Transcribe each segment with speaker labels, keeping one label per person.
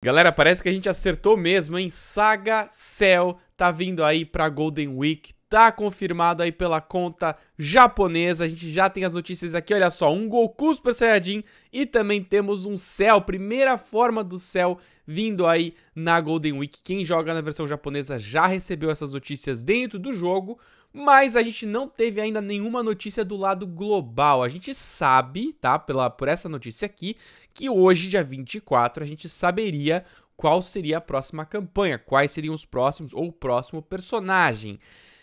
Speaker 1: Galera, parece que a gente acertou mesmo, hein? Saga Cell tá vindo aí pra Golden Week, tá confirmado aí pela conta japonesa. A gente já tem as notícias aqui, olha só, um Goku Super Saiyajin e também temos um Cell, primeira forma do Cell vindo aí na Golden Week. Quem joga na versão japonesa já recebeu essas notícias dentro do jogo, mas a gente não teve ainda nenhuma notícia do lado global. A gente sabe, tá, pela, por essa notícia aqui, que hoje, dia 24, a gente saberia qual seria a próxima campanha, quais seriam os próximos ou o próximo personagem.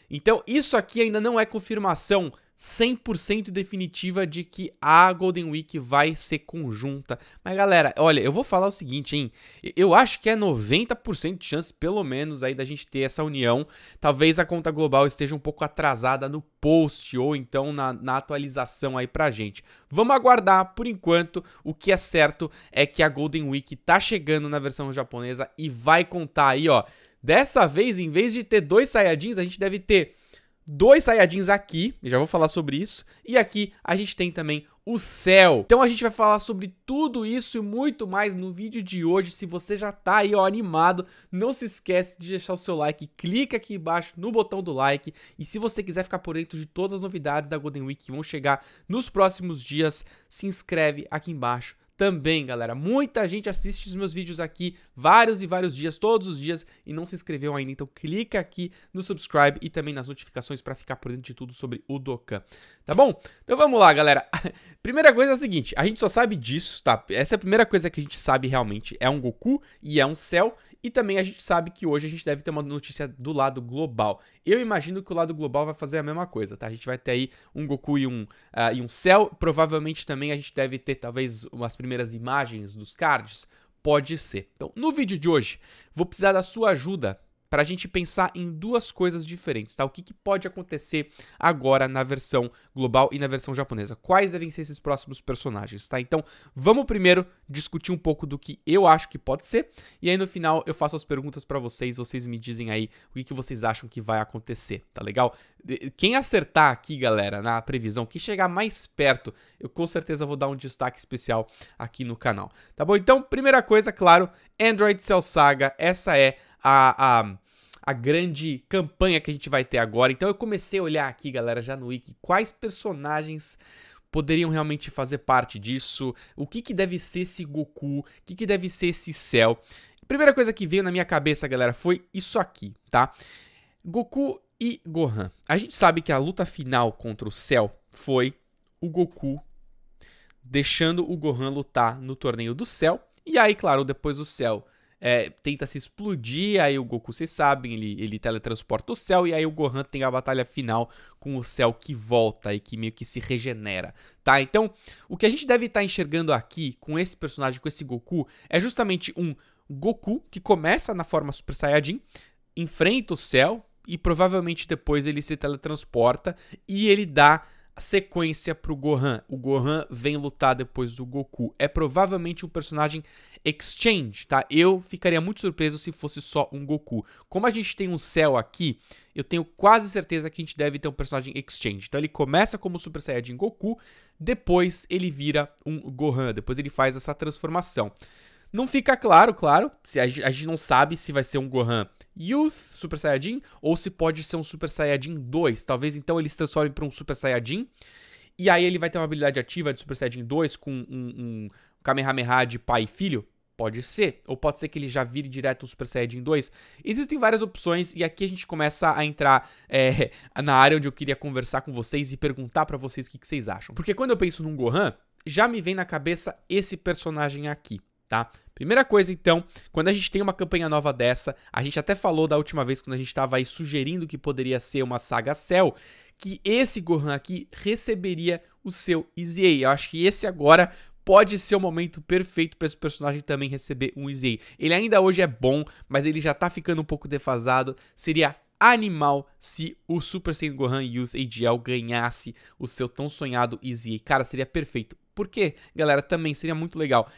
Speaker 1: Então, isso aqui ainda não é confirmação 100% definitiva de que a Golden Week vai ser conjunta. Mas galera, olha, eu vou falar o seguinte, hein? Eu acho que é 90% de chance, pelo menos, aí da gente ter essa união. Talvez a conta global esteja um pouco atrasada no post ou então na, na atualização aí pra gente. Vamos aguardar, por enquanto, o que é certo é que a Golden Week tá chegando na versão japonesa e vai contar aí, ó. Dessa vez, em vez de ter dois Saiyajins, a gente deve ter dois Saiyajins aqui, já vou falar sobre isso, e aqui a gente tem também o céu. Então a gente vai falar sobre tudo isso e muito mais no vídeo de hoje. Se você já tá aí ó, animado, não se esquece de deixar o seu like, clica aqui embaixo no botão do like. E se você quiser ficar por dentro de todas as novidades da Golden Week que vão chegar nos próximos dias, se inscreve aqui embaixo também, galera. Muita gente assiste os meus vídeos aqui vários e vários dias, todos os dias, e não se inscreveu ainda. Então clica aqui no subscribe e também nas notificações para ficar por dentro de tudo sobre o Dokkan. Tá bom? Então vamos lá, galera. Primeira coisa é a seguinte, a gente só sabe disso, tá? Essa é a primeira coisa que a gente sabe realmente. É um Goku e é um Cell, e também a gente sabe que hoje a gente deve ter uma notícia do lado global. Eu imagino que o lado global vai fazer a mesma coisa, tá? A gente vai ter aí um Goku e um, uh, e um Cell. Provavelmente também a gente deve ter, talvez, umas primeiras imagens dos cards. Pode ser. Então, no vídeo de hoje, vou precisar da sua ajuda para a gente pensar em duas coisas diferentes, tá? O que, que pode acontecer agora na versão global e na versão japonesa? Quais devem ser esses próximos personagens, tá? Então, vamos primeiro discutir um pouco do que eu acho que pode ser, e aí no final eu faço as perguntas para vocês, vocês me dizem aí o que, que vocês acham que vai acontecer, tá legal? Quem acertar aqui, galera, na previsão, quem chegar mais perto, eu com certeza vou dar um destaque especial aqui no canal, tá bom? Então, primeira coisa, claro, Android Cell Saga, essa é a, a a grande campanha que a gente vai ter agora. Então eu comecei a olhar aqui, galera, já no wiki, quais personagens poderiam realmente fazer parte disso, o que que deve ser esse Goku, o que que deve ser esse Cell. Primeira coisa que veio na minha cabeça, galera, foi isso aqui, tá? Goku e Gohan. A gente sabe que a luta final contra o Cell foi o Goku deixando o Gohan lutar no torneio do Cell. E aí, claro, depois o Cell é, tenta se explodir, aí o Goku, vocês sabem, ele, ele teletransporta o céu, e aí o Gohan tem a batalha final com o céu que volta e que meio que se regenera, tá? Então, o que a gente deve estar tá enxergando aqui com esse personagem, com esse Goku, é justamente um Goku que começa na forma Super Saiyajin, enfrenta o céu, e provavelmente depois ele se teletransporta e ele dá sequência pro Gohan. O Gohan vem lutar depois do Goku. É provavelmente um personagem exchange, tá? Eu ficaria muito surpreso se fosse só um Goku. Como a gente tem um céu aqui, eu tenho quase certeza que a gente deve ter um personagem exchange. Então ele começa como Super Saiyajin Goku, depois ele vira um Gohan, depois ele faz essa transformação. Não fica claro, claro, se a, gente não sabe se vai ser um Gohan Youth Super Saiyajin ou se pode ser um Super Saiyajin 2. Talvez então ele se transforme para um Super Saiyajin e aí ele vai ter uma habilidade ativa de Super Saiyajin 2 com um, um Kamehameha de pai e filho. Pode ser, ou pode ser que ele já vire direto um Super Saiyajin 2. Existem várias opções, e aqui a gente começa a entrar é, na área onde eu queria conversar com vocês e perguntar para vocês o que, que vocês acham. Porque quando eu penso num Gohan, já me vem na cabeça esse personagem aqui tá? Primeira coisa, então, quando a gente tem uma campanha nova dessa, a gente até falou da última vez quando a gente estava aí sugerindo que poderia ser uma saga Cell, que esse Gohan aqui receberia o seu Easy Eu acho que esse agora pode ser o momento perfeito para esse personagem também receber um Easy Ele ainda hoje é bom, mas ele já tá ficando um pouco defasado. Seria animal se o Super Saiyan Gohan Youth AGL ganhasse o seu tão sonhado Easy Cara, seria perfeito. Por quê? Galera, também seria muito legal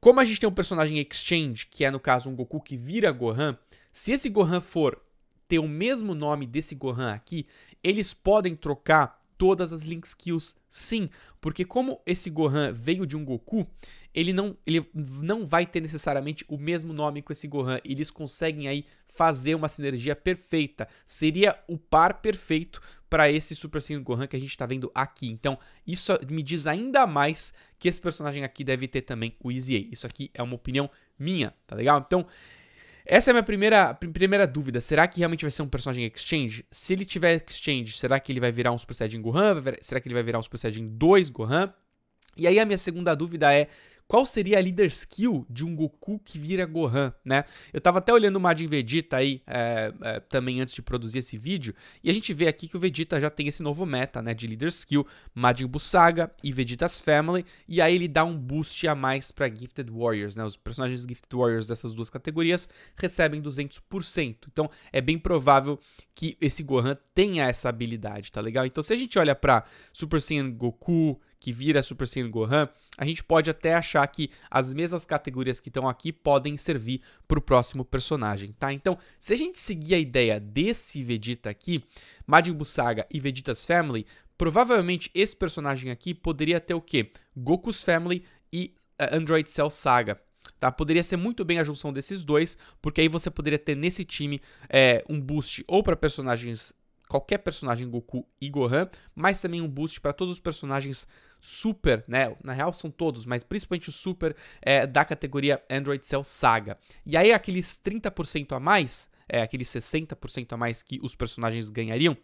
Speaker 1: como a gente tem um personagem Exchange, que é no caso um Goku que vira Gohan, se esse Gohan for ter o mesmo nome desse Gohan aqui, eles podem trocar todas as Link Skills sim, porque como esse Gohan veio de um Goku, ele não, ele não vai ter necessariamente o mesmo nome com esse Gohan, eles conseguem aí fazer uma sinergia perfeita. Seria o par perfeito para esse Super Saiyan Gohan que a gente está vendo aqui. Então, isso me diz ainda mais que esse personagem aqui deve ter também o Easy A. Isso aqui é uma opinião minha, tá legal? Então, essa é a minha primeira, primeira dúvida. Será que realmente vai ser um personagem Exchange? Se ele tiver Exchange, será que ele vai virar um Super Saiyan Gohan? Será que ele vai virar um Super Saiyan 2 Gohan? E aí a minha segunda dúvida é qual seria a leader skill de um Goku que vira Gohan, né? Eu tava até olhando o Majin Vegeta aí é, é, também antes de produzir esse vídeo, e a gente vê aqui que o Vegeta já tem esse novo meta, né, de leader skill, Majin Buu Saga e Vegeta's Family, e aí ele dá um boost a mais para Gifted Warriors, né? Os personagens Gifted Warriors dessas duas categorias recebem 200%. Então, é bem provável que esse Gohan tenha essa habilidade, tá legal? Então, se a gente olha para Super Saiyan Goku, que vira Super Saiyan Gohan, a gente pode até achar que as mesmas categorias que estão aqui podem servir para o próximo personagem, tá? Então, se a gente seguir a ideia desse Vegeta aqui, Majin Buu Saga e Vegeta's Family, provavelmente esse personagem aqui poderia ter o quê? Goku's Family e uh, Android Cell Saga, tá? Poderia ser muito bem a junção desses dois, porque aí você poderia ter nesse time é, um boost ou para personagens qualquer personagem Goku e Gohan, mas também um boost para todos os personagens super, né? Na real são todos, mas principalmente o super é, da categoria Android Cell Saga. E aí aqueles 30% a mais, é, aqueles 60% a mais que os personagens ganhariam,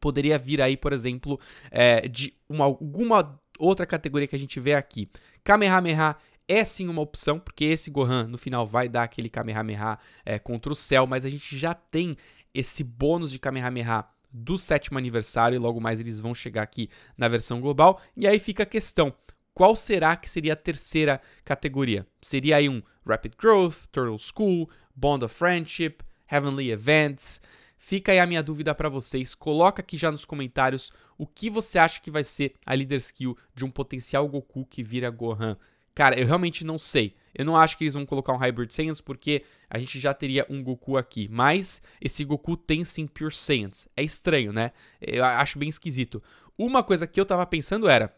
Speaker 1: poderia vir aí, por exemplo, é, de uma, alguma outra categoria que a gente vê aqui. Kamehameha é sim uma opção, porque esse Gohan no final vai dar aquele Kamehameha é, contra o céu, mas a gente já tem esse bônus de Kamehameha do sétimo aniversário e logo mais eles vão chegar aqui na versão global. E aí fica a questão: qual será que seria a terceira categoria? Seria aí um Rapid Growth, Turtle School, Bond of Friendship, Heavenly Events? Fica aí a minha dúvida para vocês. Coloca aqui já nos comentários o que você acha que vai ser a leader skill de um potencial Goku que vira Gohan. Cara, eu realmente não sei. Eu não acho que eles vão colocar um Hybrid Saiyans, porque a gente já teria um Goku aqui. Mas esse Goku tem sim Pure Saiyans. É estranho, né? Eu acho bem esquisito. Uma coisa que eu tava pensando era...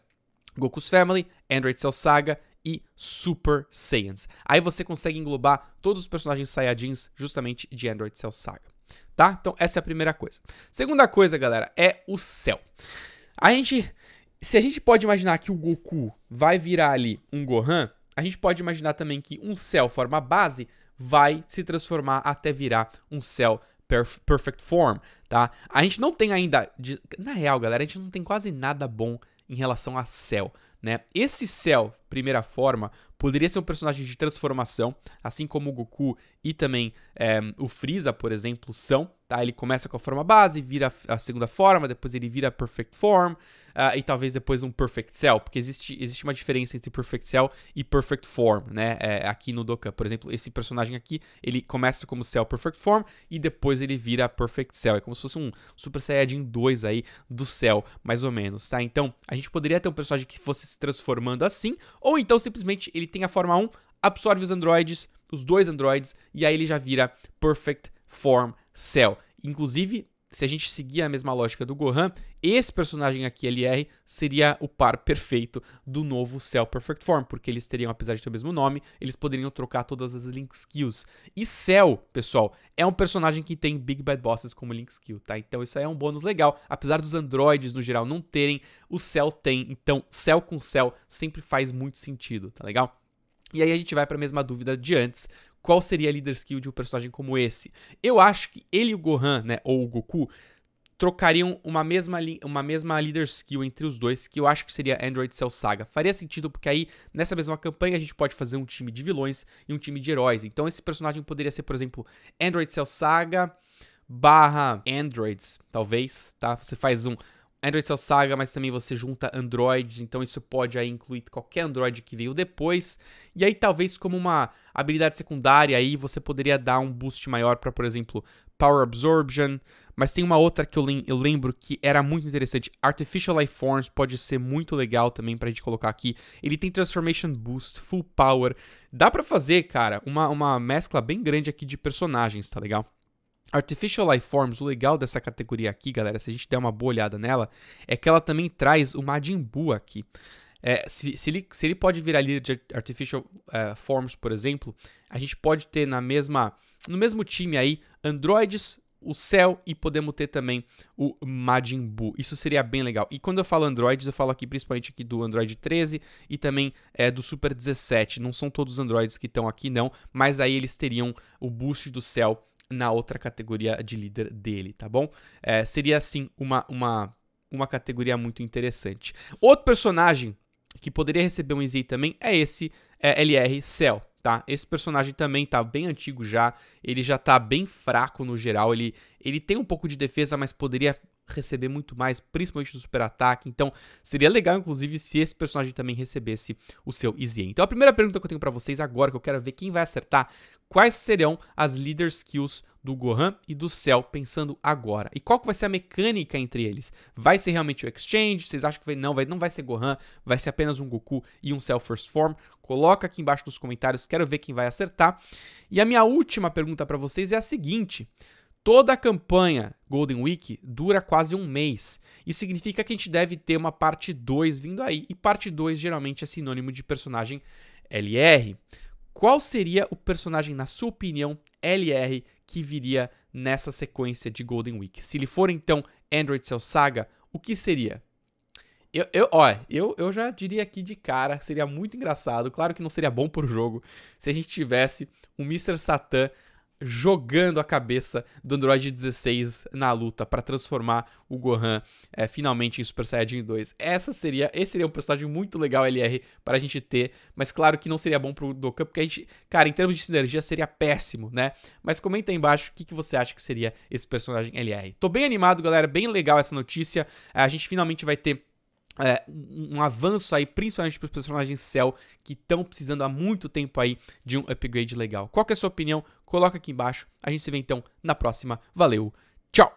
Speaker 1: Goku's Family, Android Cell Saga e Super Saiyans. Aí você consegue englobar todos os personagens Saiyajins justamente de Android Cell Saga, tá? Então essa é a primeira coisa. Segunda coisa, galera, é o céu. A gente se a gente pode imaginar que o Goku vai virar ali um Gohan, a gente pode imaginar também que um Cell forma base vai se transformar até virar um Cell Perfect Form, tá? A gente não tem ainda, de... na real, galera, a gente não tem quase nada bom em relação a Cell, né? Esse Cell, primeira forma, Poderia ser um personagem de transformação, assim como o Goku e também é, o Freeza, por exemplo, são. Tá? Ele começa com a forma base, vira a segunda forma, depois ele vira Perfect Form uh, e talvez depois um Perfect Cell, porque existe, existe uma diferença entre Perfect Cell e Perfect Form, né? É, aqui no Dokkan, por exemplo, esse personagem aqui, ele começa como Cell Perfect Form e depois ele vira Perfect Cell. É como se fosse um Super Saiyajin 2 aí do Cell, mais ou menos, tá? Então, a gente poderia ter um personagem que fosse se transformando assim, ou então simplesmente ele tem a forma 1, absorve os androides, os dois androides, e aí ele já vira Perfect Form Cell. Inclusive, se a gente seguir a mesma lógica do Gohan, esse personagem aqui, LR, seria o par perfeito do novo Cell Perfect Form, porque eles teriam, apesar de ter o mesmo nome, eles poderiam trocar todas as Link Skills. E Cell, pessoal, é um personagem que tem Big Bad Bosses como Link Skill, tá? Então isso aí é um bônus legal, apesar dos androides no geral não terem, o Cell tem. Então, Cell com Cell sempre faz muito sentido, tá legal? E aí a gente vai para a mesma dúvida de antes. Qual seria a leader skill de um personagem como esse? Eu acho que ele e o Gohan, né, ou o Goku, trocariam uma mesma, uma mesma leader skill entre os dois, que eu acho que seria Android Cell Saga. Faria sentido porque aí, nessa mesma campanha, a gente pode fazer um time de vilões e um time de heróis. Então esse personagem poderia ser, por exemplo, Android Cell Saga barra Androids, talvez, tá? Você faz um Android Cell é Saga, mas também você junta Androids, então isso pode aí incluir qualquer Android que veio depois. E aí talvez como uma habilidade secundária aí você poderia dar um boost maior para, por exemplo, Power Absorption, mas tem uma outra que eu, lem eu, lembro que era muito interessante. Artificial Life Forms pode ser muito legal também pra gente colocar aqui. Ele tem Transformation Boost, Full Power. Dá para fazer, cara, uma, uma mescla bem grande aqui de personagens, tá legal? Artificial Life Forms, o legal dessa categoria aqui, galera, se a gente der uma boa olhada nela, é que ela também traz o Majin Buu aqui. É, se, se, ele, se ele pode virar líder de Artificial uh, Forms, por exemplo, a gente pode ter na mesma no mesmo time aí androides, o Cell e podemos ter também o Majin Buu. Isso seria bem legal. E quando eu falo Androids, eu falo aqui principalmente aqui do Android 13 e também é, do Super 17. Não são todos os Androids que estão aqui não, mas aí eles teriam o boost do Cell na outra categoria de líder dele, tá bom? É, seria assim uma, uma, uma categoria muito interessante. Outro personagem que poderia receber um Easy também é esse é, LR Cell. Tá? Esse personagem também tá bem antigo já, ele já tá bem fraco no geral, ele, ele tem um pouco de defesa, mas poderia receber muito mais, principalmente do super ataque. Então, seria legal, inclusive, se esse personagem também recebesse o seu Izien. Então, a primeira pergunta que eu tenho para vocês agora, que eu quero ver quem vai acertar, quais serão as leader skills do Gohan e do Cell, pensando agora. E qual que vai ser a mecânica entre eles? Vai ser realmente o Exchange? Vocês acham que vai? Não, vai, não vai ser Gohan, vai ser apenas um Goku e um Cell First Form? Coloca aqui embaixo nos comentários, quero ver quem vai acertar. E a minha última pergunta para vocês é a seguinte: Toda a campanha Golden Week dura quase um mês. Isso significa que a gente deve ter uma parte 2 vindo aí, e parte 2 geralmente é sinônimo de personagem LR. Qual seria o personagem, na sua opinião, LR que viria nessa sequência de Golden Week? Se ele for então Android Cell Saga, o que seria? Eu, eu, olha, eu, eu já diria aqui de cara, seria muito engraçado, claro que não seria bom pro jogo, se a gente tivesse um Mr. Satan jogando a cabeça do Android 16 na luta para transformar o Gohan é, finalmente em Super Saiyajin 2. Essa seria, esse seria um personagem muito legal LR para a gente ter, mas claro que não seria bom pro Dokkan, porque a gente, cara, em termos de sinergia seria péssimo, né? Mas comenta aí embaixo o que, que você acha que seria esse personagem LR. Tô bem animado, galera, bem legal essa notícia. A gente finalmente vai ter é, um avanço aí, principalmente para os personagens Cell, que estão precisando há muito tempo aí de um upgrade legal. Qual é a sua opinião? Coloca aqui embaixo. A gente se vê então na próxima. Valeu, tchau!